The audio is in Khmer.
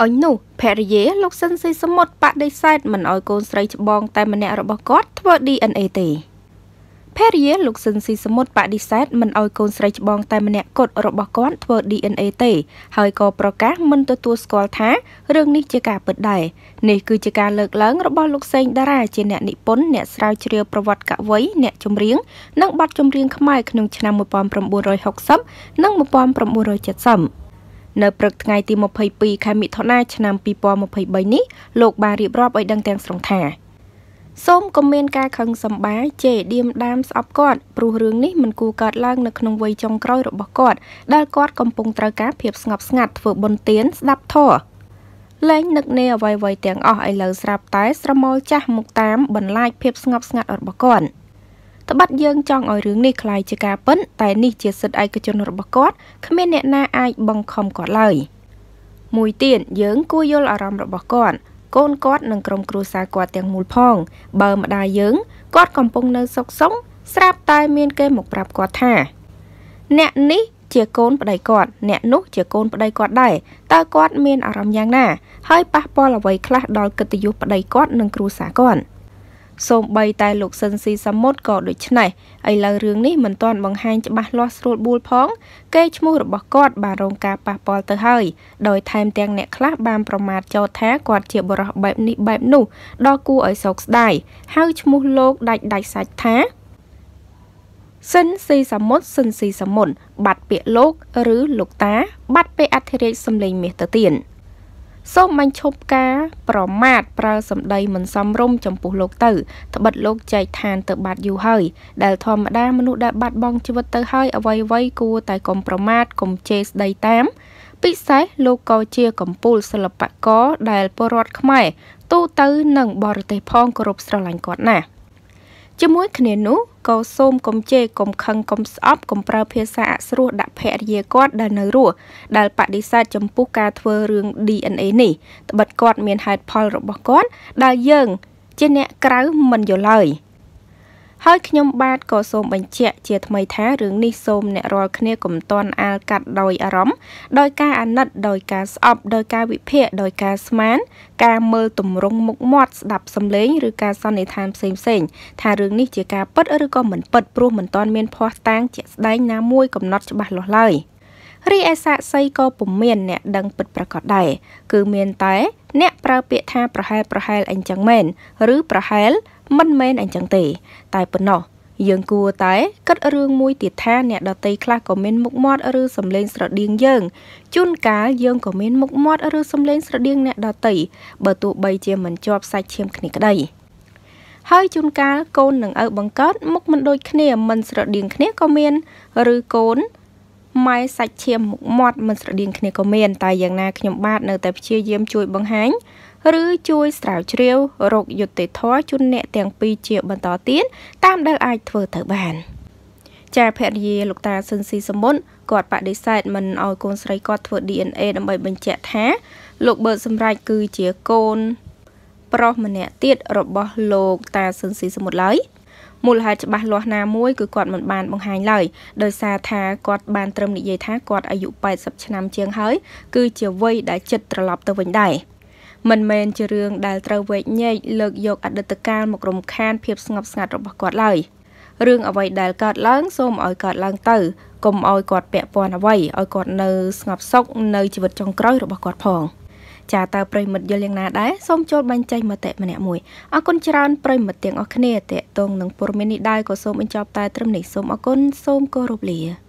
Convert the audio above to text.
អញនោះភរិយាលោកសិនស៊ីសមុទ្របដិសេធមិនឲ្យកូនស្រីច្បងតែម្នាក់របស់គាត់ធ្វើ DNA ទេភរិយាលោកស៊ិនស៊ីសមុទ្របដិសេធមិនឲ្យកូនស្រីច្បងតែម្នាក់គត់របស់គាត់ធ្វើ DNA ទេហើយក៏ប្រកាសមិនទទួលស្គាល់ថារឿងនេះជាការពិតដែរនេះគឺជាការលើកឡើងរបស់លោកសេងតារាជាអ្នកនិពន្ធអ្នកស្រាវជ្រាវប្រវត្តិកវីអ្នកចម្រៀងនិងបទចម្រៀងខ្មែរក្នុងឆ្នាំ1960និង1970នៅព្រឹកថ្ងៃទី22ខែមិថុនាឆ្នាំ2023នេះលោកបានរៀបរាប់ឲ្យដឹងទាំងស្រុងថា សូមកុំមានការខឹងសម្បាជេរឌៀមដាមស្អប់គាត់ព្រោះរឿងនេះមិនគួរកើតឡើង នៅក្នុងវ័យចុងក្រោយរបស់គាត់ដែលគាត់កំពុងត្រូវការភាពស្ងប់ស្ងាត់ធ្វើបុណ្យទានស្ដាប់ធម៌លែងនឹកនេអ្វីៗទាំងអស់ឥឡូវស្រាប់តែស្រមោលចាស់មកតាមបន្លាចភាពស្ងប់ស្ងាត់របស់គាត់។ត្បិតយើងចង់ឲ្យរឿងនេះคล้ายជាការពិតតែនេះជាសិទ្ធិឯកជនរបស់គាត់គ្មានអ្នកណាអាចបង្ខំគាត់ឡើយមួយទៀតយើងគួរយល់អារម្មណ៍របស់គាត់កូនគាត់និងក្រុមគ្រួសារគាត់ទាំងមូលផងបើម្ដាយយើងគាត់កំពុងនៅសុខសុងស្រាប់តែមានគេមកប្រាប់គាត់ថាអ្នកនេះ ជាកូនប្តីគាត់ អ្នកនោះ ជាកូនប្តីគាត់ដែរតើគាត់មានអារម្មណ៍យ៉ាងណា ហើយប៉ះពាល់អ្វីខ្លះដល់កិត្តិយសប្តីគាត់និងគ្រួសារគាត់សូម្បីតែលោកស៊ិនស៊ីសាមុតក៏ដូចនេះឥឡូវរឿងនេះមិនទាន់បង្ហាញច្បាស់លាស់ស្រួលបួលផងកេរ្តិ៍ឈ្មោះរបស់គាត់បានរងការប៉ះពាល់ទៅហើយដោយថែមទាំងអ្នកខ្លះបានប្រមាថចោទថាគាត់ជាបរិសុទ្ធបែបនេះបែបនោះដល់គួរឲ្យសោកស្ដាយហើយឈ្មោះលោកដាច់ដាច់សាច់ថាសិនស៊ីសមុទ្រសិនស៊ីសមុទ្របាត់ពាក្យលោក ឬលោកតា បាត់ពេលអធិរាជសម្លេងមាសទៅទៀត។សូមបាញ់ឈប់ការប្រមាថប្រើសម្ដី មិនសមរម្យចំពោះលោកទៅត្បិតលោកចែកឋានទៅបាត់យូរហើយ ដែលធម្មតាមនុស្សដែលបាត់បង់ជីវិតទៅហើយអ្វីៗគួរតែកុំប្រមាថកុំជេរស្ដីតាមពិសេសលោកក៏ជាកម្ពូលសិល្បករដែលពលរដ្ឋខ្មែរទូទៅនិងបរទេសផងគោរពស្រឡាញ់គាត់ណាស់ជាមួយគ្នានោះក៏សូមកុំជេរកុំខឹងកុំស្អប់កុំប្រើភាសាអស្រួលដាក់ភរិយាគាត់ដែលនៅរស់ដែលបដិសេធចំពោះការធ្វើរឿង DNA នេះត្បិតគាត់មានហេតុផលរបស់គាត់ដែលយើង ជាអ្នកក្រៅមិនយល់ឡើយ។ហើយខ្ញុំបាទក៏សូមបញ្ជាក់ជាថ្មីថារឿងនេះសូមអ្នករាល់គ្នាកុំតន់អាលកាត់ដោយអារម្មណ៍ដោយការអាណិត ដោយការស្អប់ដោយការវិភាគដោយការស្មានការមើលទម្រង់មុខមាត់ស្ដាប់សំឡេងឬការសន្និដ្ឋានផ្សេងផ្សេងថារឿងនេះជាការពិតឬក៏មិនពិតព្រោះមិនទាន់មានភ័ស្តុតាងជាក់ស្ដែងណាមួយកំណត់ច្បាស់លាស់ឡើយរីឯសាកសីក៏ពុំមានអ្នកដឹងពិតប្រាកដដែរគឺមានតែ អ្នកប្រើពាក្យថាប្រហែលប្រហែលអីចឹងមែនឬប្រហែលមិនមែនអញ្ចឹងទេតែប៉ុណ្ណោះយើងគួរតែគិតរឿងមួយទៀតថាអ្នកដតីខ្លះក៏មានមុខមាត់ឬសម្លេងស្រដៀងយើងជួនកាលយើងក៏មានមុខមាត់ឬសម្លេងស្រដៀងអ្នកដតីបើទោះបី ជាមិនជាប់ សាច់ឈាមគ្នាក្តីហើយជួនកាលកូននឹងឪបង្កើតមុខមិនដូចគ្នាមិនស្រដៀងគ្នាក៏មានឬកូនម៉ែសាច់ឈាមមុខមាត់មិនស្រដៀងគ្នាក៏មានតែយ៉ាងណាខ្ញុំបាទនៅតែព្យាយាមជួយ បង្ហាញឬជួយស្រាវជ្រាវរោគយុតិធធជូនអ្នកទាំងពីរជាបន្តទៀតតាមដែលអាចធ្វើទៅបានចាភរិយាលោកតាស៊ុនស៊ីសមុនគាត់បដិសេធមិនឲ្យកូនស្រីគាត់ធ្វើ DNA ដើម្បីបញ្ជាក់ថាលោកបើកសម្រេចគឺជាកូន ប្រុសម្នាក់ទៀតរបស់លោកតាស៊ុនស៊ីសមុទ្រឡើយ។មូលហេតុច្បាស់លាស់ណាមួយគឺគាត់មិនបានបង្ហាញឡើយដោយសារថាគាត់បានត្រឹមនិយាយថាគាត់អាយុ80ឆ្នាំជាងហើយ គឺជាវ័យដែលចិត្តត្រឡប់ទៅវិញដែរមិនមែនជារឿងដែលត្រូវវែកញែកលើកយកអតីតកាលមករំខានភាពស្ងប់ស្ងាត់របស់គាត់ឡើយរឿងអ្វីដែលកើតឡើងសូមឲ្យកើតឡើង ទៅកុំឲ្យគាត់ពាក់ព័ន្ធអ្វីឲ្យគាត់នៅស្ងប់សុខនៅជីវិតចុងក្រោយរបស់គាត់ផង។ចាតើប្រិមិត្តយល់យ៉ាងណាដែរសូមចូលបែងចែកមតិម្នាក់មួយអរគុណច្រើនប្រិមិត្តទាំងអស់គ្នាតេតងនឹងព័ត៌មាននេះដែរក៏សូមបញ្ចប់តែត្រឹមនេះសូមអរគុណសូមគោរពលា